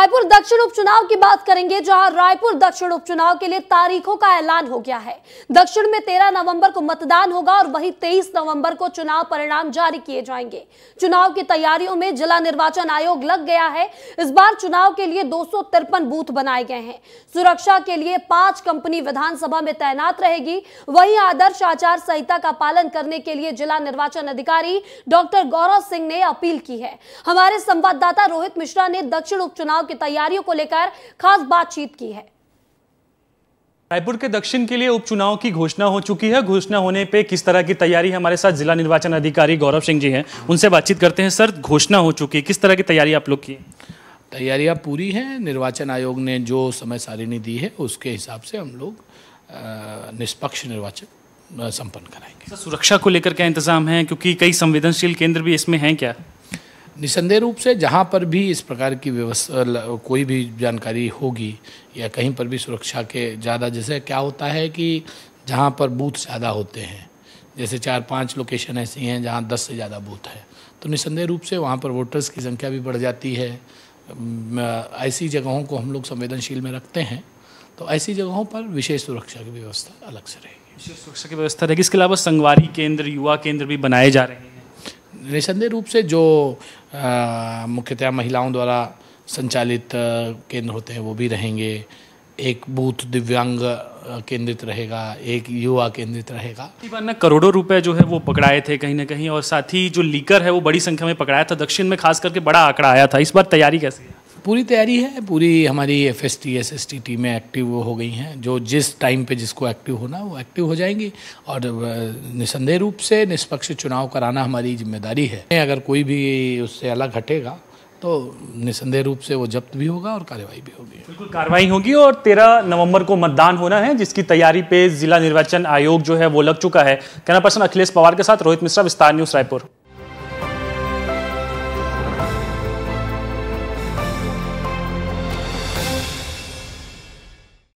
रायपुर दक्षिण उपचुनाव की बात करेंगे जहां रायपुर दक्षिण उपचुनाव के लिए तारीखों का ऐलान हो गया है दक्षिण में 13 नवंबर को मतदान होगा और वही 23 नवंबर को चुनाव परिणाम जारी किए जाएंगे चुनाव की तैयारियों में जिला निर्वाचन आयोग लग गया है इस बार चुनाव के लिए दो बूथ बनाए गए हैं सुरक्षा के लिए पांच कंपनी विधानसभा में तैनात रहेगी वही आदर्श आचार संहिता का पालन करने के लिए जिला निर्वाचन अधिकारी डॉक्टर गौरव सिंह ने अपील की है हमारे संवाददाता रोहित मिश्रा ने दक्षिण उपचुनाव की तैयारियों को लेकर खास बातचीत की है रायपुर के दक्षिण के लिए उपचुनाव की घोषणा हो चुकी है घोषणा होने पे किस तरह की तैयारी हमारे साथ जिला निर्वाचन अधिकारी गौरव सिंह जी हैं उनसे बातचीत करते हैं सर घोषणा हो चुकी है किस तरह की तैयारी आप लोग की तैयारियां पूरी हैं निर्वाचन आयोग ने जो समय सारिणी दी है उसके हिसाब से हम लोग निष्पक्ष निर्वाचन संपन्न कराएंगे सर सुरक्षा को लेकर क्या इंतजाम है क्योंकि कई संवेदनशील केंद्र भी इसमें हैं क्या निसंदेह रूप से जहाँ पर भी इस प्रकार की व्यवस्था कोई भी जानकारी होगी या कहीं पर भी सुरक्षा के ज़्यादा जैसे क्या होता है कि जहाँ पर बूथ ज़्यादा होते हैं जैसे चार पांच लोकेशन ऐसी हैं जहाँ दस से ज़्यादा बूथ है तो निसंदेह रूप से वहाँ पर वोटर्स की संख्या भी बढ़ जाती है ऐसी जगहों को हम लोग संवेदनशील में रखते हैं तो ऐसी जगहों पर विशेष सुरक्षा की व्यवस्था अलग से रहेगी विशेष सुरक्षा की व्यवस्था रहेगी इसके अलावा संगवारी केंद्र युवा केंद्र भी बनाए जा रहे हैं निसंदेह रूप से जो मुख्यतः महिलाओं द्वारा संचालित केंद्र होते हैं वो भी रहेंगे एक बूथ दिव्यांग केंद्रित रहेगा एक युवा केंद्रित रहेगा बार करोड़ों रुपए जो है वो पकड़ाए थे कहीं ना कहीं और साथ ही जो लीकर है वो बड़ी संख्या में पकड़ाया था दक्षिण में खास करके बड़ा आंकड़ा आया था इस बार तैयारी कैसी पूरी तैयारी है पूरी हमारी F S T S S T टीमें एक्टिव हो गई हैं जो जिस टाइम पे जिसको एक्टिव होना वो एक्टिव हो जाएंगी और निसंदेह रूप से निष्पक्ष चुनाव कराना हमारी जिम्मेदारी है अगर कोई भी उससे अलग हटेगा तो निसंदेह रूप से वो जब्त भी होगा और कार्रवाई भी होगी बिल्कुल कार्रवाई होगी और तेरह नवंबर को मतदान होना है जिसकी तैयारी पे जिला निर्वाचन आयोग जो है वो लग चुका है कैमरा पर्सन अखिलेश पवार के साथ रोहित मिश्रा विस्तार न्यूज रायपुर